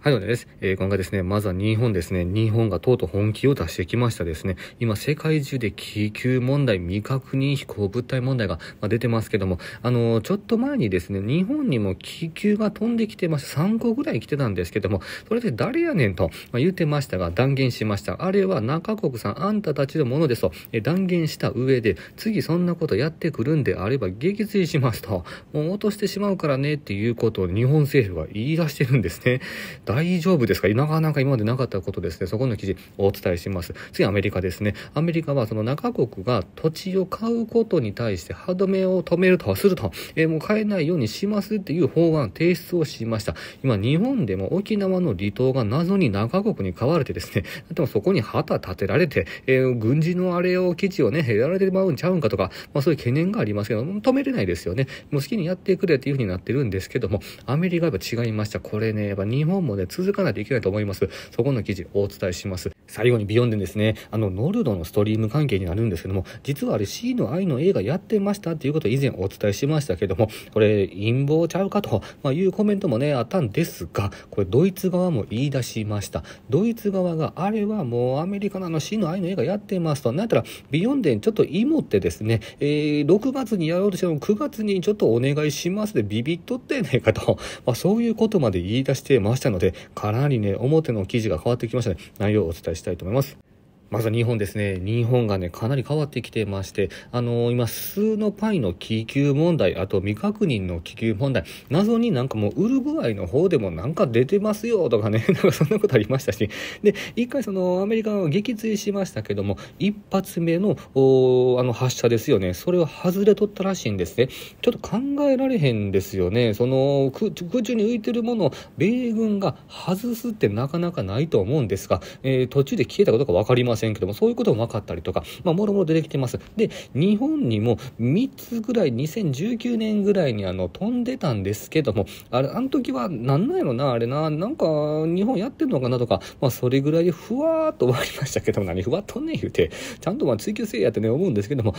はい、お願いです。えー、今回ですね、まずは日本ですね、日本がとうとう本気を出してきましたですね。今、世界中で気球問題、未確認飛行物体問題が、まあ、出てますけども、あのー、ちょっと前にですね、日本にも気球が飛んできてました。3個ぐらい来てたんですけども、それで誰やねんと、まあ、言ってましたが、断言しました。あれは中国さん、あんたたちのものですと、えー、断言した上で、次そんなことやってくるんであれば撃墜しますと、もう落としてしまうからねっていうことを日本政府が言い出してるんですね。大丈夫ですかなかなか今までなかったことですね。そこの記事をお伝えします。次、アメリカですね。アメリカはその中国が土地を買うことに対して歯止めを止めるとすると、えー、もう買えないようにしますっていう法案提出をしました。今、日本でも沖縄の離島が謎に中国に買われてですね、でもそこに旗立てられて、えー、軍事のあれを、基地をね、やられてまうんちゃうんかとか、まあそういう懸念がありますけど、止めれないですよね。もう好きにやってくれっていうふうになってるんですけども、アメリカは違いました。これね、やっぱ日本もで続かないといけないと思います。そこの記事をお伝えします。最後にビヨンデンですね、あの、ノルドのストリーム関係になるんですけども、実はあれ C の愛の映画やってましたっていうことを以前お伝えしましたけども、これ陰謀ちゃうかと、まいうコメントもね、あったんですが、これドイツ側も言い出しました。ドイツ側があれはもうアメリカのあの C の愛の映画やってますと、なったらビヨンデンちょっと芋ってですね、えー、6月にやろうとしても9月にちょっとお願いしますでビビっとってねえかと、まあ、そういうことまで言い出してましたので、、かなりね、表の記事が変わってきましたね。内容をお伝えしたいと思います。まず日本ですね。日本がね、かなり変わってきてまして、あのー、今、数のパイの気球問題、あと未確認の気球問題、謎になんかもうウルグアイの方でもなんか出てますよとかね、なんかそんなことありましたし、で、一回そのアメリカを撃墜しましたけども、一発目の、あの発射ですよね。それを外れとったらしいんですね。ちょっと考えられへんですよね。その空、空中に浮いてるものを米軍が外すってなかなかないと思うんですが、えー、途中で消えたことがわかります。せんけども、そういうことも分かったりとか、まあ、もろもろ出てきてます。で、日本にも3つぐらい、2019年ぐらいにあの、飛んでたんですけども、あれ、あの時は、なんなんやろな、あれな、なんか、日本やってんのかなとか、まあ、それぐらいでふわーっと終わりましたけども、何ふわっとんねん言うて、ちゃんとまあ追求せいやってね、思うんですけども、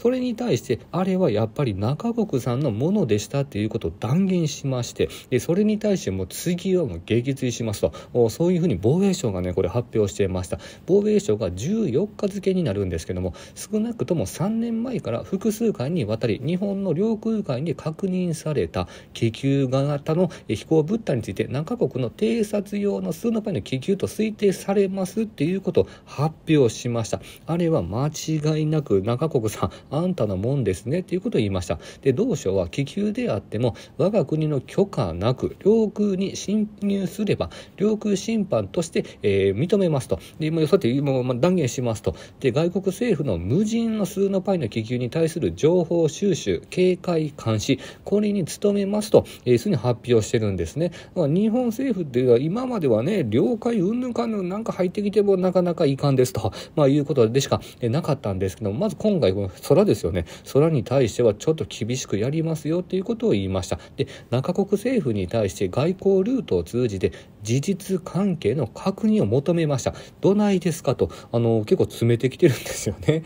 それに対して、あれはやっぱり中国さんのものでしたっていうことを断言しまして、で、それに対してもう次はもう撃墜しますと、そういうふうに防衛省がね、これ発表していました。防衛省長が14日付になるんですけども少なくとも3年前から複数回にわたり日本の領空外に確認された気球型の飛行物体について何カ国の偵察用の数の倍の気球と推定されますっていうことを発表しましたあれは間違いなく中国さんあんたのもんですねっていうことを言いましたで同省は気球であっても我が国の許可なく領空に侵入すれば領空侵犯として、えー、認めますとでもよそってもうまあ、断言しますと。で、外国政府の無人の数のパイの気球に対する情報収集、警戒、監視、これに努めますと、えー、すでに発表してるんですね。まあ、日本政府でいうのは今まではね、領海うんぬんかぬなんか入ってきてもなかなかいかんですと、まあ、いうことでしか、えなかったんですけどまず今回、この空ですよね。空に対してはちょっと厳しくやりますよということを言いました。で、中国政府に対して外交ルートを通じて事実関係の確認を求めました。どないですかと。あの、結構詰めてきてるんですよね。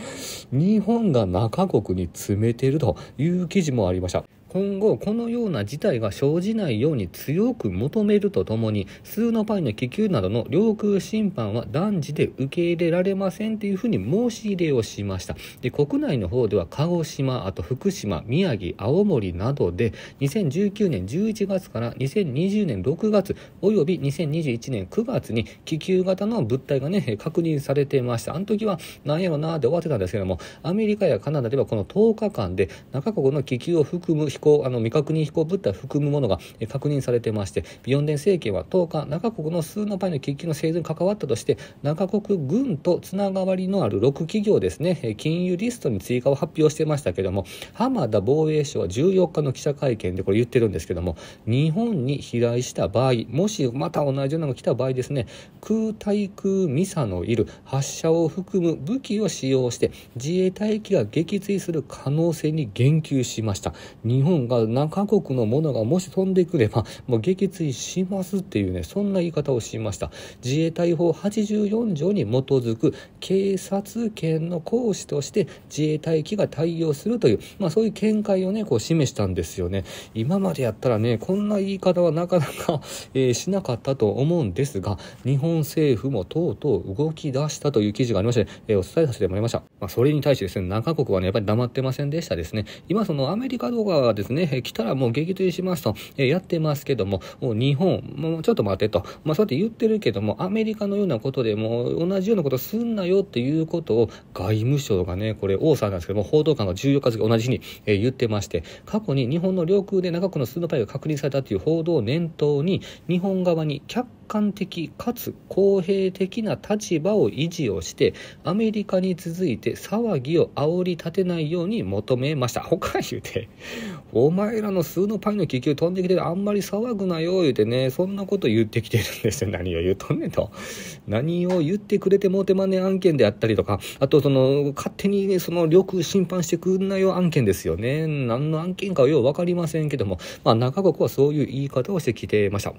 日本が中国に詰めてるという記事もありました。今後このような事態が生じないように強く求めるとともに数のパイの気球などの領空侵犯は断じて受け入れられませんというふうに申し入れをしましたで国内の方では鹿児島あと福島宮城青森などで2019年11月から2020年6月および2021年9月に気球型の物体がね確認されていましたあの時はなんやろなーで終わってたんですけどもアメリカやカナダではこの10日間で中国の気球を含む飛行、あの未確認飛行物体を含むものが確認されてまして、ビヨンデン政権は10日、中国の数の倍の気球の製造に関わったとして、中国軍とつながりのある6企業ですね、金融リストに追加を発表してましたけども、浜田防衛省は14日の記者会見でこれ言ってるんですけども、日本に飛来した場合、もしまた同じようなのが来た場合ですね、空対空ミサのいる発射を含む武器を使用して、自衛隊機が撃墜する可能性に言及しました。日本本が中国のものがもし飛んでくればもう撃墜しますっていうねそんな言い方をしました自衛隊法84条に基づく警察権の行使として自衛隊機が対応するという、まあ、そういう見解をねこう示したんですよね今までやったらねこんな言い方はなかなか、えー、しなかったと思うんですが日本政府もとうとう動き出したという記事がありまして、えー、お伝えさせてもらいました、まあ、それに対してですね中国はねやっぱり黙ってませんでしたですね今そのアメリカ動画ですね、来たらもう撃墜しますと、やってますけども、もう日本、もうちょっと待てと、まあ、そうやって言ってるけども、アメリカのようなことでも同じようなことすんなよっていうことを外務省がね、これ、王さんなんですけども、報道官が14日付同じ日に、言ってまして、過去に日本の領空で長くのスーパイが確認されたという報道を念頭に、日本側に却観的かつ公平的な立場を維持をしてアメリカに続いて騒ぎを煽り立てないように求めました 他言うてお前らの数のパイの気球飛んできてるあんまり騒ぐなよ言うてねそんなこと言ってきてるんですよ 何を言うとんねんと何を言ってくれてもてまんねん案件であったりとかあとその勝手に、ね、その緑侵審判してくんなよ案件ですよね何の案件かはよう分かりませんけどもまあ国はそういう言い方をしてきてました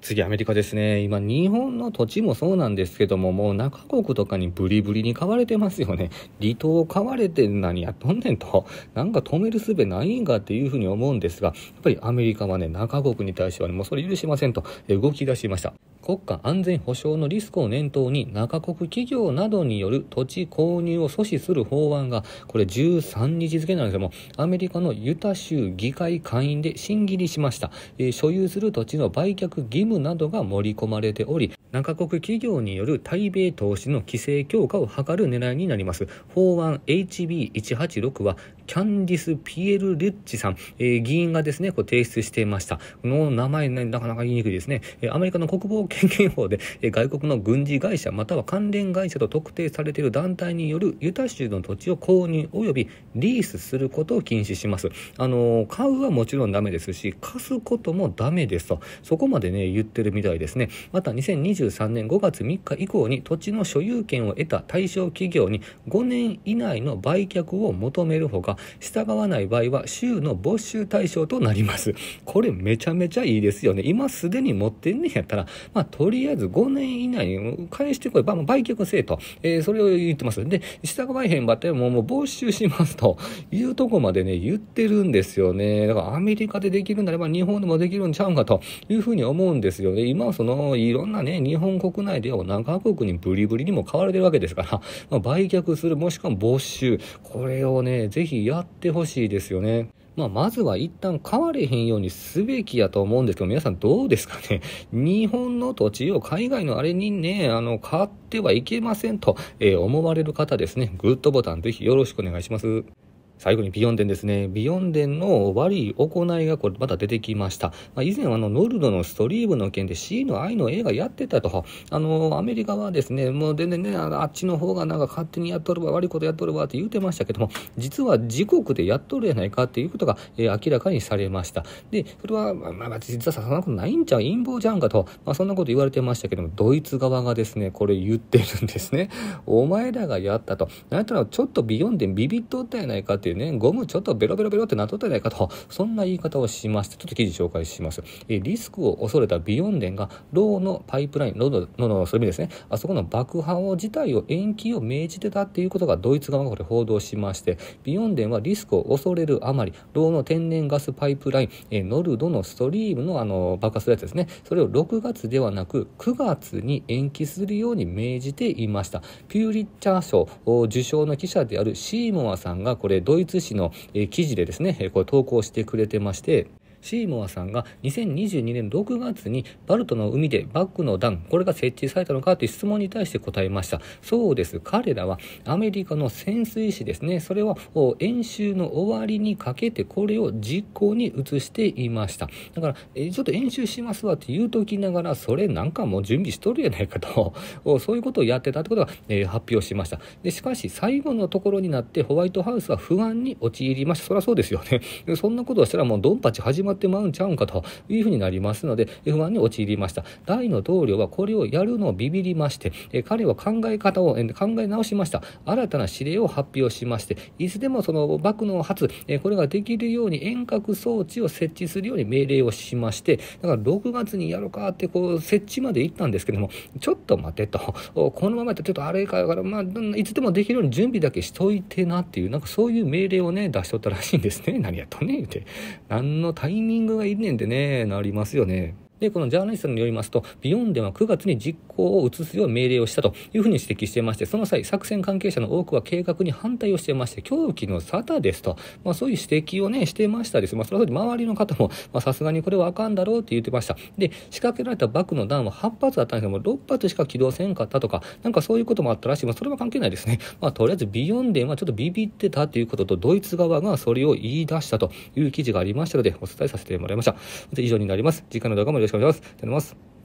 次アメリカですね。今日本の土地もそうなんですけども、もう中国とかにブリブリに買われてますよね。離島を買われて何やっとんねんと。なんか止める術ないんかっていうふうに思うんですが、やっぱりアメリカはね、中国に対してはね、もうそれ許しませんと動き出しました。国家安全保障のリスクを念頭に中国企業などによる土地購入を阻止する法案がこれ13日付なんですけどもアメリカのユタ州議会会員で審議入りしました、えー、所有する土地の売却義務などが盛り込まれており7国企業による対米投資の規制強化を図る狙いになります法案 HB186 はキャンディス・ピエル・リッチさん、えー、議員がですねこう提出していましたこの名前、ね、なかなか言いにくいですねえアメリカの国防権限法でえ外国の軍事会社または関連会社と特定されている団体によるユタ州の土地を購入およびリースすることを禁止しますあの買うはもちろんダメですし貸すこともダメですとそこまでね言ってるみたいですねまた2020 2023年5月3日以降に土地の所有権を得た対象企業に5年以内の売却を求めるほか、従わない場合は州の没収対象となります。これめちゃめちゃいいですよね。今すでに持ってんねんやったら、まあ、とりあえず5年以内に返してこい。まあ、売却せえと。えー、それを言ってます。で、従わへんばってもうもう没収しますというとこまでね、言ってるんですよね。だからアメリカでできるんだれば日本でもできるんちゃうんかというふうに思うんですよね。今はその、いろんなね、日本国内では長カ国にブリブリにも買われてるわけですから、まあ、売却する、もしくは没収、これをね、ぜひやってほしいですよね。まあ、まずは一旦買われへんようにすべきやと思うんですけど、皆さんどうですかね日本の土地を海外のあれにね、あの、買ってはいけませんと、えー、思われる方ですね、グッドボタンぜひよろしくお願いします。最後にビヨンデンですね。ビヨンデンの悪い行いがこれまた出てきました。まあ、以前あのノルドのストリームの件で C の愛の映画やってたと。あの、アメリカはですね、もう全然ね、あっちの方がなんか勝手にやっとるわ、悪いことやっとるわって言うてましたけども、実は自国でやっとるやないかっていうことが、えー、明らかにされました。で、それは、まあ、実はそんなことないんちゃう陰謀じゃんかと。まあ、そんなこと言われてましたけども、ドイツ側がですね、これ言ってるんですね。お前らがやったと。なんったら、ちょっとビヨンデンビビっとったやないかってってね、ゴムちょっとベロベロベロってなっとったじゃないかと、そんな言い方をしまして、ちょっと記事紹介します。えリスクを恐れたビヨンデンが、ローのパイプライン、ローの、の、そういう意味ですね、あそこの爆破を自体を延期を命じてたっていうことがドイツ側がこれ報道しまして、ビヨンデンはリスクを恐れるあまり、ローの天然ガスパイプライン、えノルドのストリームのあの爆破するやつですね、それを6月ではなく9月に延期するように命じていました。ピューリッチャー賞受賞の記者であるシーモアさんが、これ、ドイツドイツ紙の記事でですね、これ投稿してくれてまして、シーモアさんが2022年6月にバルトの海でバッグの段、これが設置されたのかという質問に対して答えました。そうです。彼らはアメリカの潜水士ですね。それは演習の終わりにかけてこれを実行に移していました。だから、えちょっと演習しますわって言うときながら、それなんかもう準備しとるやないかと、そういうことをやってたってことが、えー、発表しました。で、しかし最後のところになってホワイトハウスは不安に陥りました。そりゃそうですよね。そんなことをしたらもうドンパチ始ままってまうんちゃうんかというふうになりますので、不安に陥りました。大の同僚はこれをやるのをビビりまして、え彼は考え方を、え考え直しました。新たな指令を発表しまして、いつでもその爆の発、えこれができるように遠隔装置を設置するように命令をしまして、だから6月にやるかってこう設置まで行ったんですけども、ちょっと待てと、このままやったらちょっとあれかから、まあ、いつでもできるように準備だけしといてなっていう、なんかそういう命令をね、出しとったらしいんですね。何やとね、言うて。何の大イミングがいんねんでね、なりますよね。で、このジャーナリストによりますと、ビヨンデは9月に実行を移すよう命令をしたというふうに指摘していまして、その際、作戦関係者の多くは計画に反対をしていまして、狂気の沙汰ですと、まあ、そういう指摘をね、してましたです。まあ、それは周りの方も、まさすがにこれはあかんだろうって言ってました。で、仕掛けられた爆の弾は8発だったんですけども、6発しか起動せんかったとか、なんかそういうこともあったらしい。まあ、それは関係ないですね。まあ、とりあえずビヨンデはちょっとビビってたということと、ドイツ側がそれを言い出したという記事がありましたので、お伝えさせてもらいました。以上になります。次回の動画もよろしくお願いします。